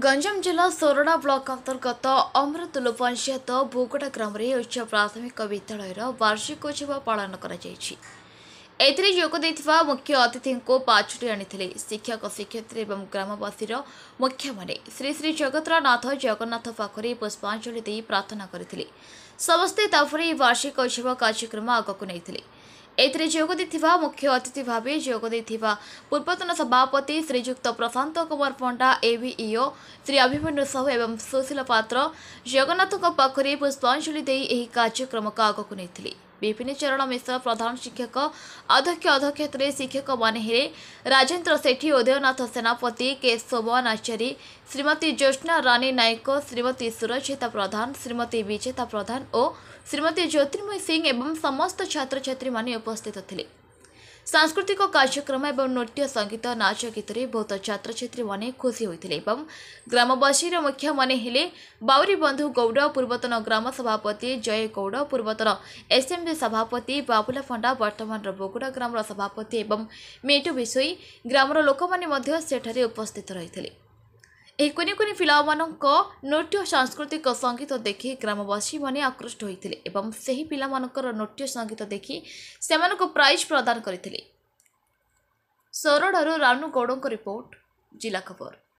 ଗଞ୍ଜାମ ଜିଲ୍ଲା ସୋରଡ଼ା ବ୍ଲକ ଅନ୍ତର୍ଗତ ଅମୃତୁଲୁ ପଞ୍ଚାୟତ ବୁଗୁଡ଼ା ଗ୍ରାମରେ ଉଚ୍ଚ ପ୍ରାଥମିକ ବିଦ୍ୟାଳୟର ବାର୍ଷିକୋତ୍ସବ ପାଳନ କରାଯାଇଛି ଏଥିରେ ଯୋଗ ଦେଇଥିବା ମୁଖ୍ୟ ଅତିଥିଙ୍କୁ ପାଛୁଟି ଆଣିଥିଲେ ଶିକ୍ଷକ ଶିକ୍ଷୟତ୍ରୀ ଏବଂ ଗ୍ରାମବାସୀର ମୁଖ୍ୟମାନେ ଶ୍ରୀ ଶ୍ରୀ ଜଗତ୍ରନାଥ ଜଗନ୍ନାଥ ପାଖରେ ପୁଷ୍ପାଞ୍ଜଳି ଦେଇ ପ୍ରାର୍ଥନା କରିଥିଲେ ସମସ୍ତେ ତାପରେ ଏହି ବାର୍ଷିକ ଉତ୍ସବ କାର୍ଯ୍ୟକ୍ରମ ଆଗକୁ ନେଇଥିଲେ ଏଥିରେ ଯୋଗ ଦେଇଥିବା ମୁଖ୍ୟ ଅତିଥି ଭାବେ ଯୋଗ ଦେଇଥିବା ପୂର୍ବତନ ସଭାପତି ଶ୍ରୀଯୁକ୍ତ ପ୍ରଶାନ୍ତ କୁମାର ପଣ୍ଡା ଏଭିଇଓ ଶ୍ରୀ ଅଭିମନ୍ୟୁ ସାହୁ ଏବଂ ସୁଶୀଳ ପାତ୍ର ଜଗନ୍ନାଥଙ୍କ ପାଖରେ ପୁଷ୍ପାଞ୍ଜଳି ଦେଇ ଏହି କାର୍ଯ୍ୟକ୍ରମକୁ ଆଗକୁ ନେଇଥିଲେ ବିପିନୀ ଚରଣ ମିଶ୍ର ପ୍ରଧାନ ଶିକ୍ଷକ ଅଧ୍ୟକ୍ଷ ଅଧ୍ୟକ୍ଷତାରେ ଶିକ୍ଷକମାନେ ହେଲେ ରାଜେନ୍ଦ୍ର ସେଠୀ ଉଦୟନାଥ ସେନାପତି କେ ଶୋଭନ ଆଚାରୀ ଶ୍ରୀମତୀ ଜ୍ୟୋତ୍ନା ରାଣୀ ନାୟକ ଶ୍ରୀମତୀ ସୁରକ୍ଷିତା ପ୍ରଧାନ ଶ୍ରୀମତୀ ବିଜେତା ପ୍ରଧାନ ଓ ଶ୍ରୀମତୀ ଜ୍ୟୋତିର୍ମୟୀ ସିଂ ଏବଂ ସମସ୍ତ ଛାତ୍ରଛାତ୍ରୀମାନେ ଉପସ୍ଥିତ ଥିଲେ सांस्कृतिक कार्यक्रम एवं नृत्य संगीत नाच गीतले बहुत छात्र छ खुसी हुामवासी र मुख्यमै हो बाउरी बंधु गौड पूर्वतन ग्राम सभापति जय गौड पूर्वतन एसएमबी सभापति बाबुला फण्डा बर्तमान र बगुडा ग्राम र सभापति ए मेटु विशोइ ग्राम र लोके म उपस्थित रहे ଏହି କୁନି ପିଲାମାନଙ୍କ ନୃତ୍ୟ ସାଂସ୍କୃତିକ ସଙ୍ଗୀତ ଦେଖି ଗ୍ରାମବାସୀମାନେ ଆକୃଷ୍ଟ ହୋଇଥିଲେ ଏବଂ ସେହି ପିଲାମାନଙ୍କର ନୃତ୍ୟ ସଙ୍ଗୀତ ଦେଖି ସେମାନଙ୍କୁ ପ୍ରାଇଜ୍ ପ୍ରଦାନ କରିଥିଲେ ସୋରଡ଼ାରୁ ରାନୁ ଗୌଡ଼ଙ୍କ ରିପୋର୍ଟ ଜିଲ୍ଲା ଖବର